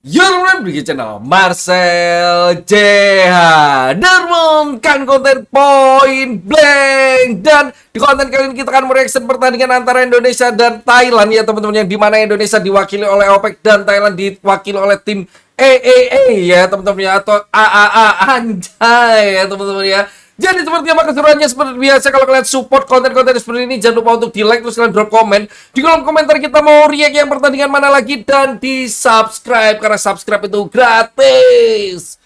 You're di channel Marcel JH kan konten Point Blank Dan di konten kali ini kita akan mereaksi pertandingan antara Indonesia dan Thailand ya teman-teman Yang dimana Indonesia diwakili oleh OPEC dan Thailand diwakili oleh tim AAA ya teman-teman ya Atau AAA anjay ya teman-teman ya jadi seperti apa keseruannya seperti biasa kalau kalian support konten-konten seperti ini jangan lupa untuk di like terus kalian drop komen di kolom komentar kita mau react yang pertandingan mana lagi dan di subscribe karena subscribe itu gratis.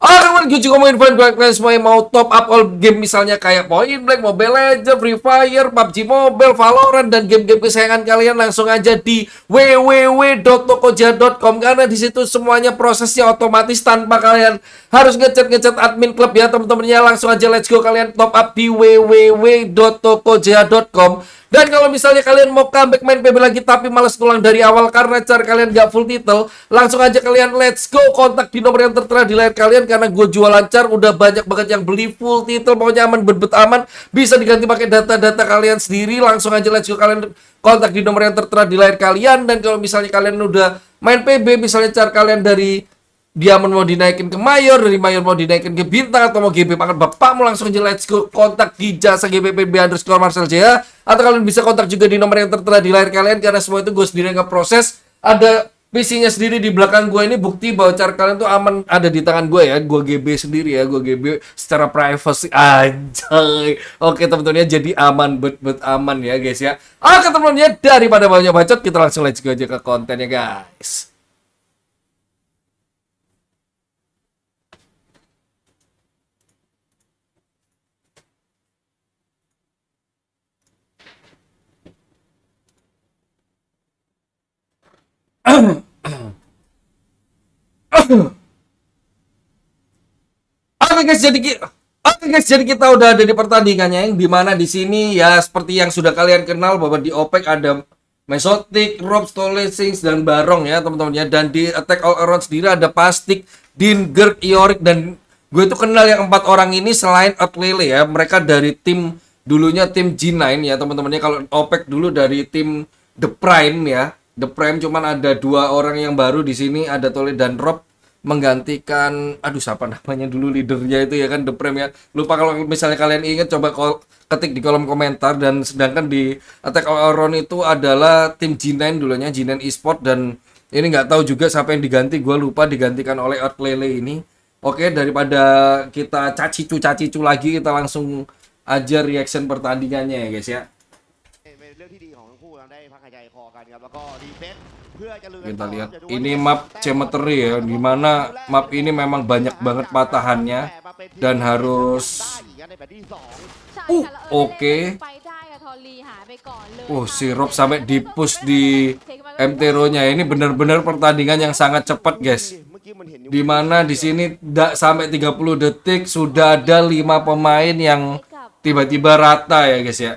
Orang gue juga mau influence buat kalian semua yang mau top up all game misalnya kayak poin Blank, Mobile Legends, Free Fire, PUBG Mobile, Valorant dan game-game kesayangan kalian langsung aja di www.tokoja.com karena di situ semuanya prosesnya otomatis tanpa kalian harus ngecat ngecat admin klub ya teman-temannya langsung aja let's go kalian top up di www.tokoja.com dan kalau misalnya kalian mau comeback main PB lagi tapi males ngulang dari awal karena cara kalian gak full title, langsung aja kalian let's go kontak di nomor yang tertera di layar kalian karena gue jual lancar udah banyak banget yang beli full title pokoknya aman berbet aman bisa diganti pakai data-data kalian sendiri langsung aja let's go kalian kontak di nomor yang tertera di layar kalian dan kalau misalnya kalian udah main PB misalnya cara kalian dari dia mau dinaikin ke Mayor, dari Mayor mau dinaikin ke Bintang, atau mau pangkat bapak mau langsung aja let's go kontak di jasa B underscore Marcel Jaya, atau kalian bisa kontak juga di nomor yang tertera di layar kalian, karena semua itu gue sendiri yang proses ada PC-nya sendiri di belakang gue ini bukti bahwa cara kalian tuh aman ada di tangan gue ya. Gue GB sendiri ya, gue GB secara privacy aja Oke teman-teman ya, jadi aman, bet bet aman ya guys ya. Oke teman-teman ya, daripada banyak bacot kita langsung go aja ke kontennya guys. Oke guys, jadi kita Oke guys, jadi kita udah ada di pertandingannya yang dimana di sini ya seperti yang sudah kalian kenal bahwa di OPEC ada Mesotic, Rob Stolesings dan Barong ya teman-teman ya dan di Attack All Around sendiri ada Pastik, Din, Gerk, Iorik dan gue itu kenal yang empat orang ini selain Atlele ya mereka dari tim dulunya tim G9 ya teman temannya kalau OPEC dulu dari tim The Prime ya The Prime cuman ada dua orang yang baru di sini ada Tole dan Rob menggantikan aduh siapa namanya dulu leadernya itu ya kan The Prem ya lupa kalau misalnya kalian ingat coba kol ketik di kolom komentar dan sedangkan di Attack on Iron itu adalah tim G9 dulunya G9 Esport dan ini nggak tahu juga siapa yang diganti gue lupa digantikan oleh Lele ini oke daripada kita cacicu cacicu lagi kita langsung aja reaction pertandingannya ya guys ya eh, kita lihat ini map cemetery ya dimana map ini memang banyak banget patahannya dan harus uh oke ya, ya, okay. Uh, si sampai di push di MTRO-nya ini benar-benar pertandingan yang sangat cepat, guys. Dimana di sini tidak sampai 30 detik sudah ada lima pemain yang tiba-tiba rata ya, guys ya.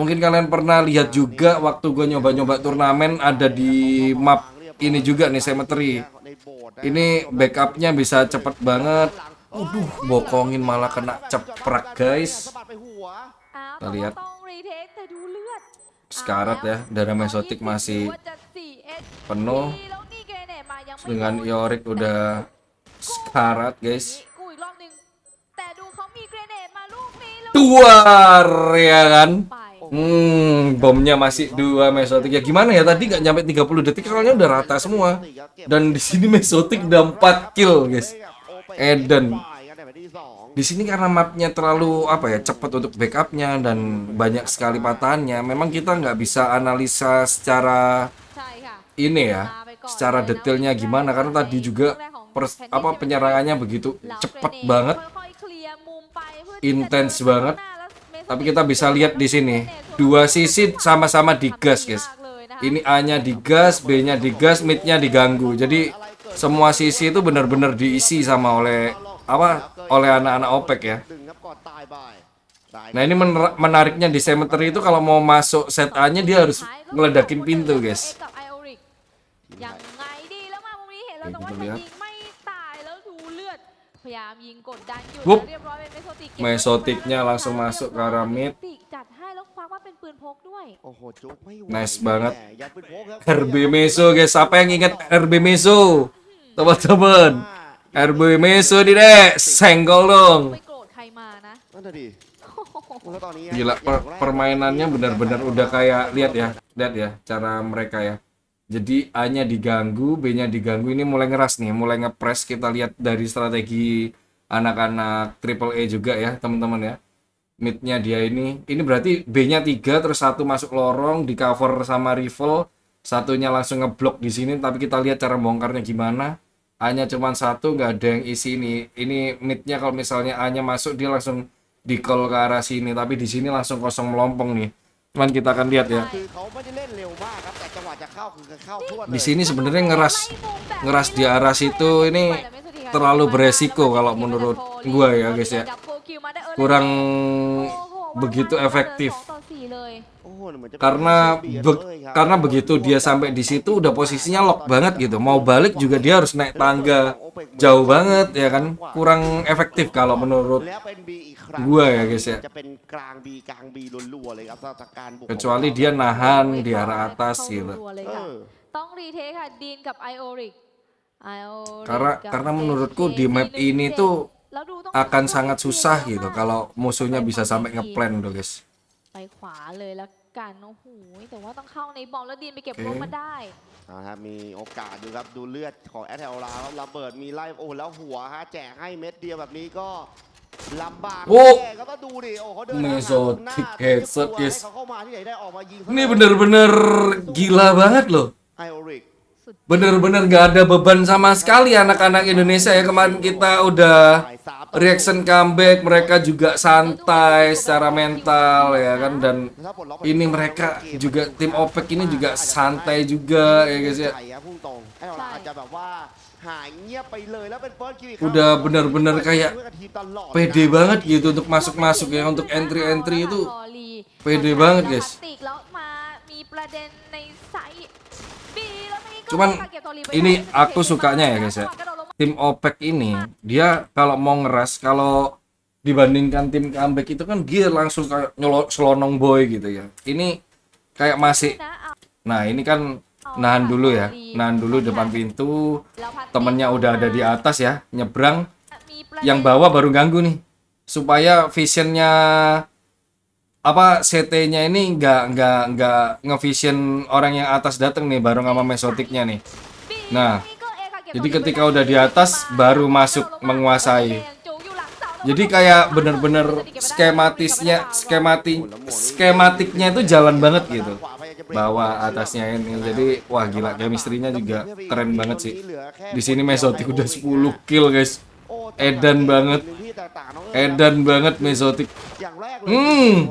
Mungkin kalian pernah lihat nah, juga waktu gue nyoba-nyoba turnamen ada di map ini juga nih cemetery. Iya, ini backupnya bisa cepet banget. Waduh, bokongin malah kena ceprek guys. Kita lihat. Sekarat ya, darah mesotik masih penuh. Dengan Yorick udah sekarat guys. Duar ya kan. Hmm, bomnya masih dua mesotik ya gimana ya tadi nggak nyampe 30 detik soalnya udah rata semua dan di sini mesotik udah 4 kill guys Eden di sini karena mapnya terlalu apa ya cepat untuk backupnya dan banyak sekali patahannya memang kita nggak bisa analisa secara ini ya secara detailnya gimana karena tadi juga pers, apa penyerangannya begitu cepet banget intens banget. Tapi kita bisa lihat di sini, dua sisi sama-sama digas, guys. Ini A-nya digas, B-nya digas, mid-nya diganggu. Jadi semua sisi itu benar-benar diisi sama oleh apa? Oleh anak-anak OPEC ya. Nah ini menariknya di cemetery itu kalau mau masuk set A-nya dia harus meledakin pintu guys. Oke, kita lihat wup mesotiknya langsung masuk ke arah mid nice banget RB Meso guys siapa yang ingat RB Meso teman-teman RB Meso nih deh senggol dong Gila per permainannya benar-benar udah kayak lihat ya, lihat ya cara mereka ya. Jadi A-nya diganggu, B-nya diganggu. Ini mulai ngeras nih, mulai ngepres. Kita lihat dari strategi anak-anak triple A e juga ya, teman-teman ya. Mid-nya dia ini. Ini berarti B-nya 3 terus satu masuk lorong, di cover sama rival. Satunya langsung ngeblok di sini, tapi kita lihat cara bongkarnya gimana. A-nya cuma satu, nggak ada yang isi ini. Ini mid-nya kalau misalnya A-nya masuk, dia langsung di call ke arah sini. Tapi di sini langsung kosong melompong nih Cuman kita akan lihat ya. Di sini sebenarnya ngeras ngeras di arah situ ini terlalu beresiko kalau menurut gua ya guys ya. Kurang begitu efektif. Karena be, karena begitu dia sampai di situ udah posisinya lock banget gitu. Mau balik juga dia harus naik tangga jauh banget ya kan. Kurang efektif kalau menurut dua ya guys ya kan kecuali dia nahan di arah eh, atas gitu karena karena menurutku di map ini tuh akan sangat susah gitu ah. kalau musuhnya bisa sampai ngeplan tuh guys kan, oh, okay mesotik headset shot Ini นี่ bener-bener gila banget loh bener-bener gak ada beban sama sekali anak-anak Indonesia ya kemarin kita udah reaction comeback mereka juga santai secara mental ya kan dan ini mereka juga tim OPEC ini juga santai juga ya guys ya udah benar-benar kayak kan pede kan? banget gitu untuk masuk-masuk ya untuk entry-entry itu pede banget guys cuman ini aku sukanya ya guys ya tim OPEC ini dia kalau mau ngeras kalau dibandingkan tim comeback itu kan dia langsung kayak nyolok selonong boy gitu ya ini kayak masih nah, ah. nah ini kan nahan dulu ya iya. nahan dulu depan nah, pintu temennya udah ada di atas ya nyebrang yang bawah baru ganggu nih supaya visionnya apa CT-nya ini nggak nggak nggak ngevision orang yang atas datang nih baru sama mesotiknya nih nah eh, jadi ketika udah di atas baru masuk menguasai jadi kayak bener-bener skematisnya, skemati, skematiknya itu jalan banget gitu. Bawah atasnya ini. Jadi wah gila chemistry-nya juga keren banget sih. Di sini Mesotik udah 10 kill guys. Edan banget. Edan banget Mesotik. Hmm.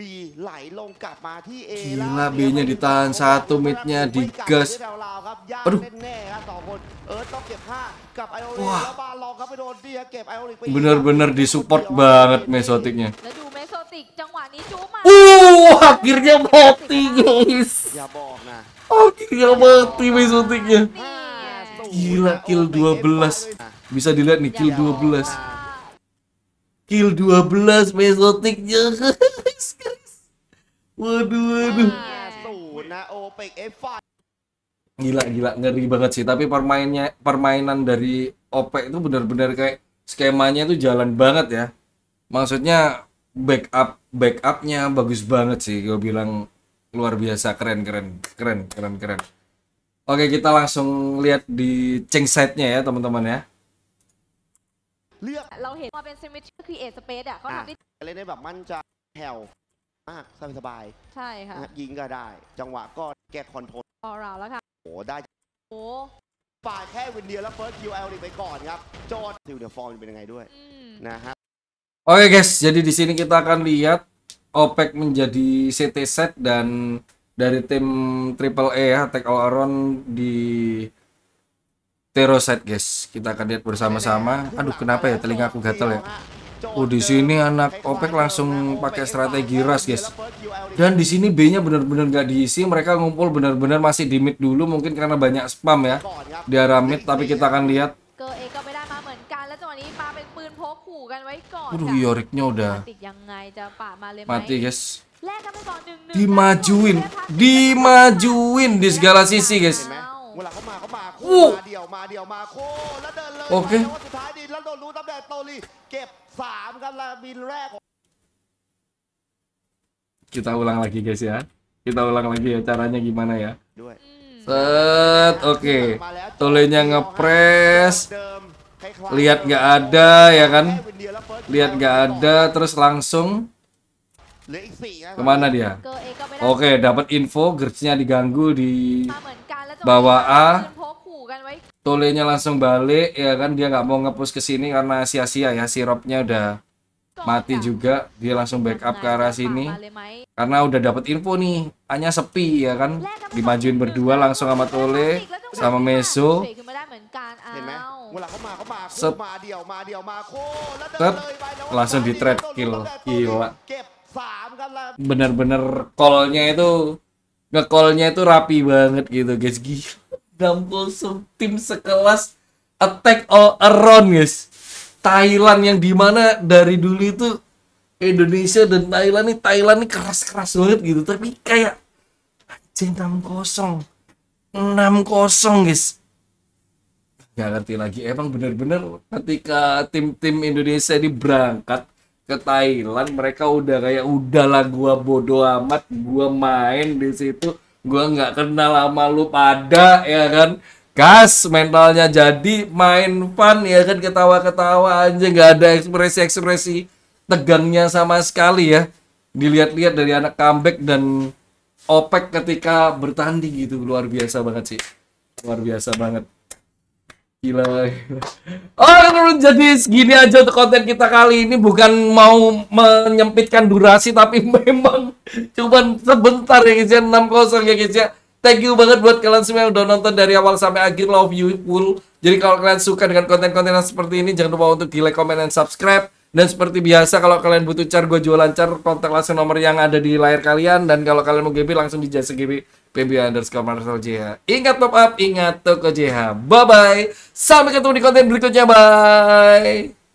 B ไหลลงกลับมาที่ A Gila B nya ditahan satu mid nya digas Aduh Wah Bener-bener disupport banget mesotiknya Uh, akhirnya mati guys Akhirnya mati mesotiknya Gila kill 12 Bisa dilihat nih kill 12 ya nah. Kill 12 mesotiknya Waduh, waduh. Gila, gila, ngeri banget sih. Tapi permainnya, permainan dari OP itu benar-benar kayak skemanya itu jalan banget ya. Maksudnya backup, backupnya bagus banget sih. Gue bilang luar biasa, keren, keren, keren, keren, keren. Oke, kita langsung lihat di change side-nya ya, teman-teman ya. Lihat. มากสบายใช่ๆค่ะนะยิงก็ได้จังหวะก็แกคอนโทรลออราแล้วค่ะโอ้โหได้โอ้ฝ่ายแค่วินเดียแล้วเฟิร์สคิวเอลไปก่อนครับโจทย์ซิลเดอร์ฟอร์มเป็นยังไงด้วยอืมนะฮะ Oke guys, jadi di sini kita akan lihat OPEC menjadi CT set dan dari tim Triple E ya, Attack All Around di Teroset, guys. Kita akan lihat bersama-sama. Iya, iya. Aduh, ya? kenapa ya telinga aku gatel ya? Iya, Oh di sini anak OPEC langsung pakai strategi ras guys. Dan di sini B-nya benar-benar nggak diisi, mereka ngumpul benar-benar masih di mid dulu mungkin karena banyak spam ya di arah mid. Tapi kita akan lihat. Aduh Yoriknya udah mati guys. Dimajuin, dimajuin di segala sisi guys. วูบมาเดี่ยวมาเดี่ยวมาโคแล้วเดินเลยโอเคว่าสุดท้ายดีแล้วโดนรู้ตั้งแต่โตลีเก็บสามครับลาบินแรก kita ulang lagi guys ya kita ulang lagi ya caranya gimana ya hmm. set oke tolenya ngepres lihat nggak ada ya kan lihat nggak ada terus langsung kemana dia oke dapat info gersnya diganggu di bawah A Tolenya langsung balik ya kan dia nggak mau ngepus ke sini karena sia-sia ya sirupnya udah mati juga dia langsung backup ke arah nah, sini karena udah dapat info nih hanya sepi ya kan dimajuin berdua langsung sama Tole sama Meso kan Sep. Sep. langsung di trade kill gila kan, bener-bener callnya itu ngekolnya itu rapi banget gitu guys gila dalam tim sekelas attack all around guys Thailand yang dimana dari dulu itu Indonesia dan Thailand nih Thailand nih keras-keras banget gitu tapi kayak anjing kosong enam kosong guys nggak ngerti lagi emang bener-bener ketika tim-tim Indonesia ini berangkat ke Thailand mereka udah kayak udahlah gua bodoh amat gua main di situ gua nggak kenal sama lu pada ya kan gas mentalnya jadi main fun ya kan ketawa-ketawa aja nggak ada ekspresi-ekspresi tegangnya sama sekali ya dilihat-lihat dari anak comeback dan opek ketika bertanding gitu luar biasa banget sih luar biasa banget Gila, gila. Oh, menurut jadi segini aja untuk konten kita kali ini bukan mau menyempitkan durasi tapi memang cuman sebentar ya guys ya 60 ya guys ya. Thank you banget buat kalian semua yang udah nonton dari awal sampai akhir love you full. Jadi kalau kalian suka dengan konten-konten yang seperti ini jangan lupa untuk di like, comment, dan subscribe. Dan seperti biasa kalau kalian butuh car gue jualan car kontak langsung nomor yang ada di layar kalian dan kalau kalian mau GB langsung di jasa GB PB underscore Marcel JH. Ingat top up, ingat toko JH. Bye-bye. Sampai ketemu di konten berikutnya. Bye.